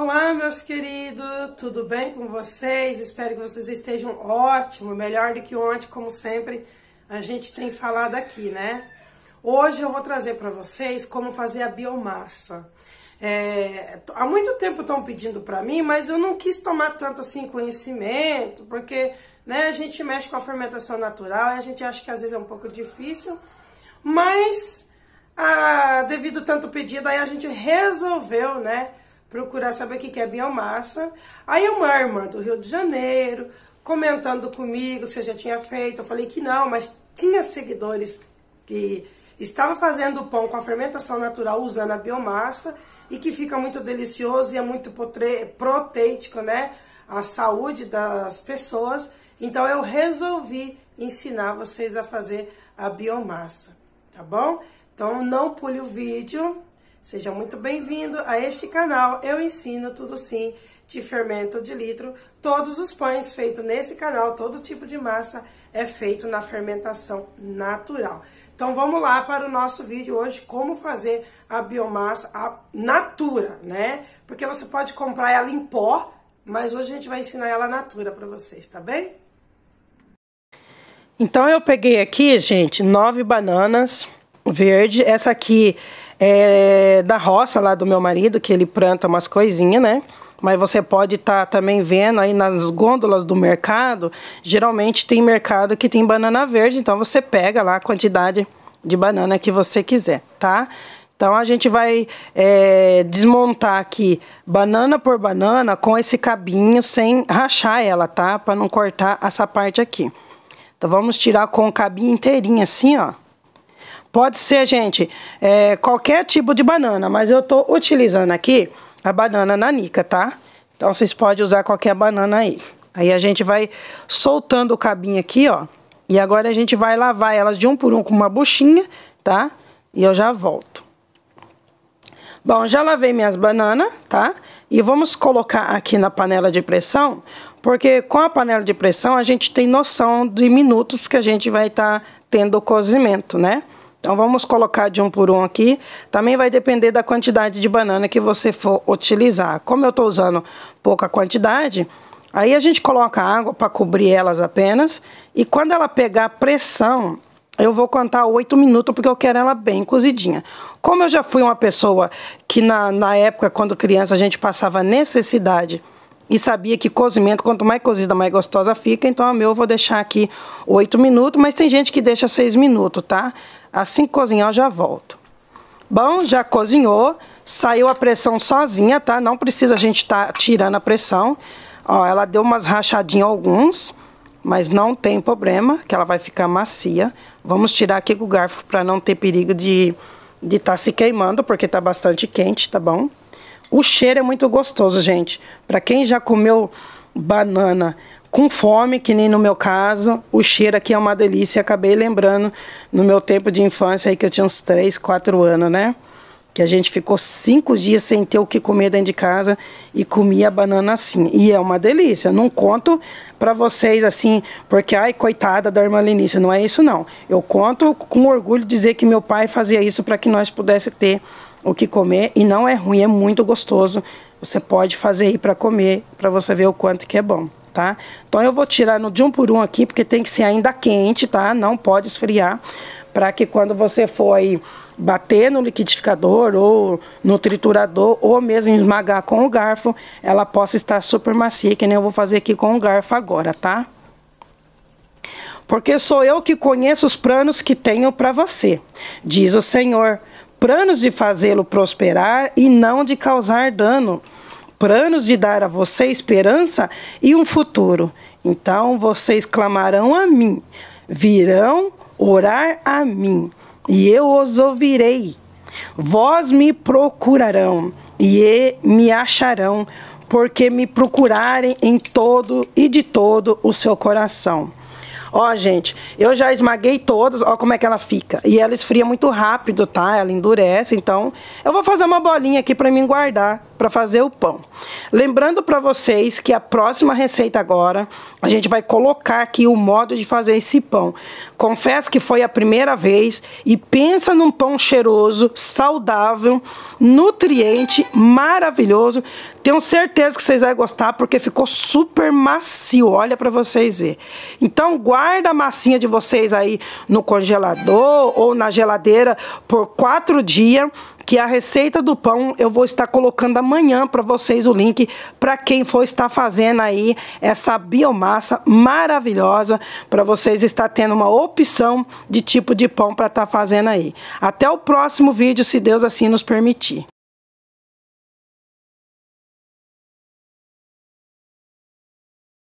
Olá, meus queridos, tudo bem com vocês? Espero que vocês estejam ótimo, melhor do que ontem, como sempre a gente tem falado aqui, né? Hoje eu vou trazer para vocês como fazer a biomassa. É, há muito tempo estão pedindo para mim, mas eu não quis tomar tanto assim conhecimento, porque né, a gente mexe com a fermentação natural e a gente acha que às vezes é um pouco difícil, mas a, ah, devido tanto pedido aí a gente resolveu, né? procurar saber o que é biomassa. Aí uma irmã do Rio de Janeiro comentando comigo se eu já tinha feito. Eu falei que não, mas tinha seguidores que estava fazendo pão com a fermentação natural usando a biomassa e que fica muito delicioso e é muito proteítico, né? A saúde das pessoas. Então eu resolvi ensinar vocês a fazer a biomassa, tá bom? Então não pule o vídeo, Seja muito bem-vindo a este canal. Eu ensino tudo sim de fermento de litro. Todos os pães feitos nesse canal, todo tipo de massa é feito na fermentação natural. Então vamos lá para o nosso vídeo hoje, como fazer a biomassa a natura, né? Porque você pode comprar ela em pó, mas hoje a gente vai ensinar ela natura para vocês, tá bem? Então eu peguei aqui, gente, nove bananas verde. Essa aqui é, da roça lá do meu marido, que ele planta umas coisinhas, né? mas você pode estar tá também vendo aí nas gôndolas do mercado. Geralmente tem mercado que tem banana verde, então você pega lá a quantidade de banana que você quiser, tá? Então a gente vai é, desmontar aqui banana por banana com esse cabinho sem rachar ela, tá? Para não cortar essa parte aqui. Então vamos tirar com o cabinho inteirinho assim, ó. Pode ser, gente, é, qualquer tipo de banana, mas eu tô utilizando aqui a banana nanica, tá? Então, vocês podem usar qualquer banana aí. Aí a gente vai soltando o cabinho aqui, ó. E agora a gente vai lavar elas de um por um com uma buchinha, tá? E eu já volto. Bom, já lavei minhas bananas, tá? E vamos colocar aqui na panela de pressão, porque com a panela de pressão a gente tem noção de minutos que a gente vai estar tá tendo o cozimento, né? Então vamos colocar de um por um aqui. Também vai depender da quantidade de banana que você for utilizar. Como eu estou usando pouca quantidade, aí a gente coloca água para cobrir elas apenas. E quando ela pegar pressão, eu vou contar 8 minutos porque eu quero ela bem cozidinha. Como eu já fui uma pessoa que na, na época, quando criança, a gente passava necessidade e sabia que cozimento, quanto mais cozida, mais gostosa fica. Então, a meu eu vou deixar aqui 8 minutos, mas tem gente que deixa 6 minutos, tá? Assim que cozinhar, eu já volto. Bom, já cozinhou. Saiu a pressão sozinha, tá? Não precisa a gente tá tirando a pressão. Ó, ela deu umas rachadinhas alguns, mas não tem problema, que ela vai ficar macia. Vamos tirar aqui com o garfo para não ter perigo de de tá se queimando, porque tá bastante quente, tá bom? O cheiro é muito gostoso, gente. Para quem já comeu banana com fome, que nem no meu caso. O cheiro aqui é uma delícia. Acabei lembrando no meu tempo de infância aí que eu tinha uns 3, 4 anos, né? Que a gente ficou cinco dias sem ter o que comer dentro de casa e comia banana assim. E é uma delícia. Não conto para vocês assim, porque ai, coitada da irmã Lenícia. Não é isso, não. Eu conto com orgulho dizer que meu pai fazia isso para que nós pudéssemos ter o que comer. E não é ruim, é muito gostoso. Você pode fazer aí para comer, para você ver o quanto que é bom tá? Então eu vou tirar no de um por um aqui, porque tem que ser ainda quente, tá? Não pode esfriar, para que quando você for aí bater no liquidificador ou no triturador, ou mesmo esmagar com o garfo, ela possa estar super macia, que nem eu vou fazer aqui com o garfo agora, tá? Porque sou eu que conheço os planos que tenho para você, diz o Senhor, planos de fazê-lo prosperar e não de causar dano planos de dar a você esperança e um futuro. Então vocês clamarão a mim, virão orar a mim, e eu os ouvirei. Vós me procurarão e me acharão, porque me procurarem em todo e de todo o seu coração. Ó, gente, eu já esmaguei todas, ó como é que ela fica. E ela esfria muito rápido, tá? Ela endurece, então eu vou fazer uma bolinha aqui para mim guardar para fazer o pão. Lembrando para vocês que a próxima receita agora, a gente vai colocar aqui o modo de fazer esse pão. Confesso que foi a primeira vez e pensa num pão cheiroso, saudável, nutriente, maravilhoso. Tenho certeza que vocês vão gostar porque ficou super macio, olha para vocês ver. Então guarda a massinha de vocês aí no congelador ou na geladeira por quatro dias que a receita do pão eu vou estar colocando amanhã para vocês o link para quem for estar fazendo aí essa biomassa maravilhosa para vocês estar tendo uma opção de tipo de pão para estar tá fazendo aí. Até o próximo vídeo, se Deus assim nos permitir.